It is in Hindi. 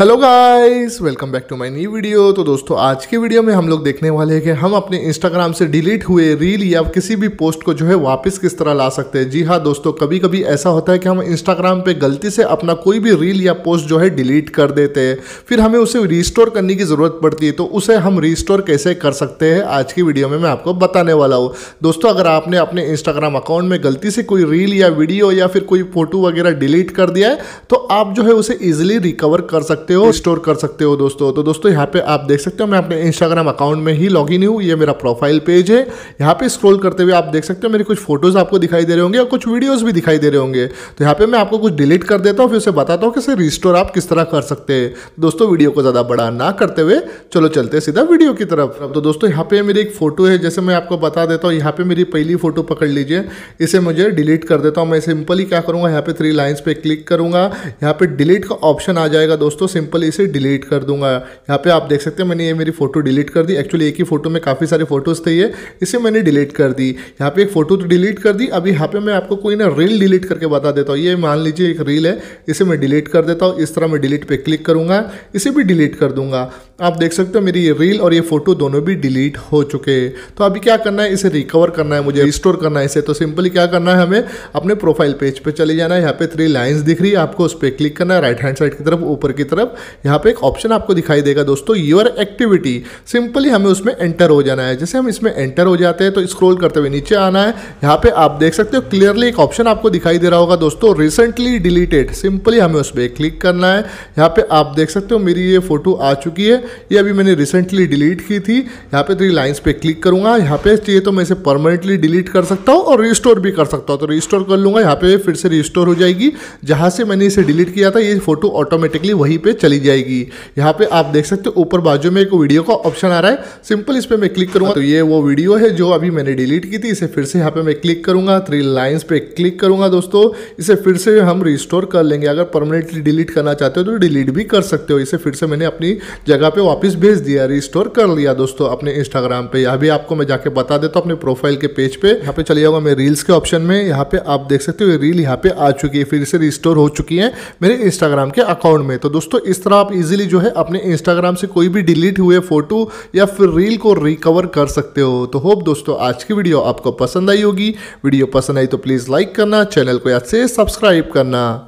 hello guys welcome back to my new video तो दोस्तों आज की वीडियो में हम लोग देखने वाले हैं कि हम अपने इंस्टाग्राम से डिलीट हुए रील या किसी भी पोस्ट को जो है वापस किस तरह ला सकते हैं जी हाँ दोस्तों कभी कभी ऐसा होता है कि हम इंस्टाग्राम पे गलती से अपना कोई भी रील या पोस्ट जो है डिलीट कर देते हैं फिर हमें उसे रिस्टोर करने की ज़रूरत पड़ती है तो उसे हम रिस्टोर कैसे कर सकते हैं आज की वीडियो में मैं आपको बताने वाला हूँ दोस्तों अगर आपने अपने इंस्टाग्राम अकाउंट में गलती से कोई रील या वीडियो या फिर कोई फोटो वगैरह डिलीट कर दिया है तो आप जो है उसे ईजिली रिकवर कर सकते सकते हो स्टोर कर सकते हो दोस्तों तो दोस्तों यहाँ पे आप देख सकते हो मैं अपने इंस्टाग्राम अकाउंट में ही लॉग इन हूँ ये मेरा प्रोफाइल पेज है यहाँ पे स्क्रॉल करते हुए आप देख सकते हो मेरी कुछ फोटोज़ आपको दिखाई दे रहे होंगे और कुछ वीडियोज़ भी दिखाई दे रहे होंगे तो यहाँ पे मैं आपको कुछ डिलीट कर देता हूँ फिर उसे बताता हूँ कि इसे रिस्टोर आप किस तरह कर सकते हैं तो दोस्तों वीडियो को ज़्यादा बड़ा ना करते हुए चलो चलते सीधा वीडियो की तरफ तो दोस्तों यहाँ पे मेरी एक फ़ोटो है जैसे मैं आपको बता देता हूँ यहाँ पे मेरी पहली फ़ोटो पकड़ लीजिए इसे मुझे डिलीट कर देता हूँ मैं सिंपली क्या करूँगा यहाँ पे थ्री लाइन्स पे क्लिक करूंगा यहाँ पे डिलीट का ऑप्शन आ जाएगा दोस्तों सिंपल इसे डिलीट कर दूंगा यहाँ पे आप देख सकते हैं मैंने ये मेरी फ़ोटो डिलीट कर दी एक्चुअली एक ही फ़ोटो में काफ़ी सारे फोटोज़ थे ये इसे मैंने डिलीट कर दी यहाँ पे एक फ़ोटो तो डिलीट कर दी अभी यहाँ पे मैं आपको कोई ना रील डिलीट करके बता देता हूँ ये मान लीजिए एक रील है इसे मैं डिलीट कर देता हूँ इस तरह मैं डिलीट पर क्लिक करूँगा इसे भी डिलीट कर दूंगा आप देख सकते हो मेरी ये रील और ये फ़ोटो दोनों भी डिलीट हो चुके हैं तो अभी क्या करना है इसे रिकवर करना है मुझे रिस्टोर करना है इसे तो सिंपली क्या करना है हमें अपने प्रोफाइल पेज पे चले जाना है यहाँ पे थ्री लाइंस दिख रही है आपको उस पर क्लिक करना है राइट हैंड साइड की तरफ ऊपर की तरफ मतलब यहाँ पे एक ऑप्शन आपको दिखाई देगा दोस्तों योर एक्टिविटी सिंपली हमें उसमें एंटर हो जाना है जैसे हम इसमें एंटर हो जाते हैं तो स्क्रोल करते हुए नीचे आना है यहाँ पे आप देख सकते हो क्लियरली एक ऑप्शन आपको दिखाई दे रहा होगा दोस्तों रिसेंटली डिलीटेड सिंपली हमें उस पर क्लिक करना है यहाँ पे आप देख सकते हो मेरी ये फोटो आ चुकी है ये अभी मैंने रिसेंटली डिलीट की थी यहाँ पे थ्री तो लाइन्स पे क्लिक करूँगा यहाँ पे चाहिए तो मैं इसे परमानेंटली डिलीट कर सकता हूँ और रिस्टोर भी कर सकता हूँ तो रिस्टोर कर लूँगा यहाँ पे फिर से रिस्टोर हो जाएगी जहाँ से मैंने इसे डिलीट किया था ये फोटो ऑटोमेटिकली वहीं पे चली जाएगी यहाँ पे आप देख सकते हो ऊपर बाजू में एक वीडियो का ऑप्शन आ रहा है सिंपल इस पर मैं क्लिक करूँगा तो ये वो वीडियो है जो अभी मैंने डिलीट की थी इसे फिर से यहाँ पे मैं क्लिक करूँगा थ्री लाइन्स पे क्लिक करूँगा दोस्तों इसे फिर से हम रिस्टोर कर लेंगे अगर परमानेंटली डिलीट करना चाहते हो तो डिलीट भी कर सकते हो इसे फिर से मैंने अपनी जगह पर वापस भेज दिया रिस्टोर कर लिया दोस्तों अपने इंस्टाग्राम पर यहाँ भी आपको मैं जाके बता देता हूँ अपने प्रोफाइल के पेज पे यहाँ पे चले जाऊँगा मैं रील्स के ऑप्शन में यहाँ पे आप देख सकते हो रील यहाँ पे आ चुकी है फिर से रिस्टोर हो चुकी है मेरे इंस्टाग्राम के अकाउंट में तो दोस्तों दोस्तों इस तरह आप इजीली जो है अपने इंस्टाग्राम से कोई भी डिलीट हुए फोटो या फिर रील को रिकवर कर सकते हो तो होप दोस्तों आज की वीडियो आपको पसंद आई होगी वीडियो पसंद आई तो प्लीज़ लाइक करना चैनल को याद से सब्सक्राइब करना